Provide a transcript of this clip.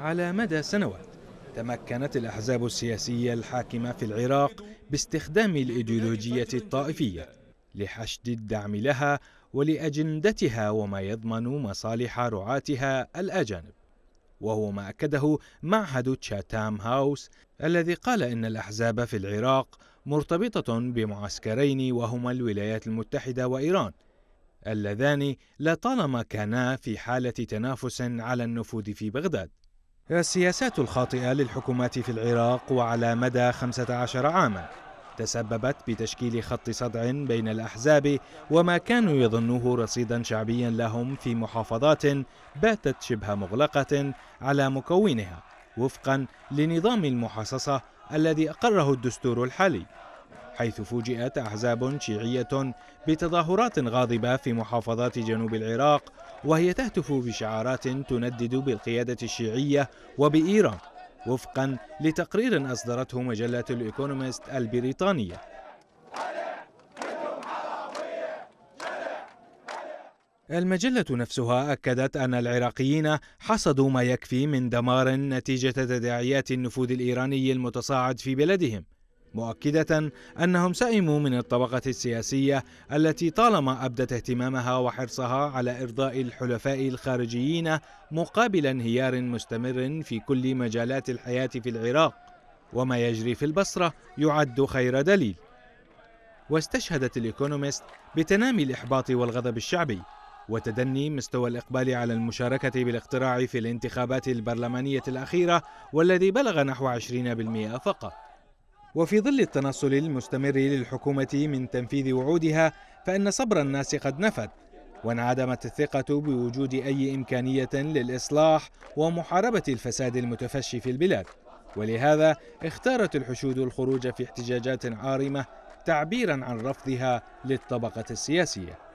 على مدى سنوات تمكنت الأحزاب السياسية الحاكمة في العراق باستخدام الإيديولوجية الطائفية لحشد الدعم لها ولأجندتها وما يضمن مصالح رعاتها الأجانب وهو ما أكده معهد تشاتام هاوس الذي قال إن الأحزاب في العراق مرتبطة بمعسكرين وهما الولايات المتحدة وإيران اللذان لطالما كانا في حالة تنافس على النفوذ في بغداد السياسات الخاطئة للحكومات في العراق وعلى مدى 15 عاما تسببت بتشكيل خط صدع بين الأحزاب وما كانوا يظنوه رصيدا شعبيا لهم في محافظات باتت شبه مغلقة على مكونها وفقا لنظام المحاصصة الذي أقره الدستور الحالي حيث فوجئت أحزاب شيعية بتظاهرات غاضبة في محافظات جنوب العراق وهي تهتف بشعارات تندد بالقيادة الشيعية وبإيران وفقا لتقرير أصدرته مجلة الإيكونومست البريطانية المجلة نفسها أكدت أن العراقيين حصدوا ما يكفي من دمار نتيجة تداعيات النفوذ الإيراني المتصاعد في بلدهم مؤكدة أنهم سئموا من الطبقة السياسية التي طالما أبدت اهتمامها وحرصها على إرضاء الحلفاء الخارجيين مقابل انهيار مستمر في كل مجالات الحياة في العراق وما يجري في البصرة يعد خير دليل واستشهدت الإيكونومست بتنامي الإحباط والغضب الشعبي وتدني مستوى الإقبال على المشاركة بالاقتراع في الانتخابات البرلمانية الأخيرة والذي بلغ نحو 20% فقط وفي ظل التنصل المستمر للحكومة من تنفيذ وعودها فإن صبر الناس قد نفد وانعدمت الثقة بوجود أي إمكانية للإصلاح ومحاربة الفساد المتفشي في البلاد ولهذا اختارت الحشود الخروج في احتجاجات عارمة تعبيرا عن رفضها للطبقة السياسية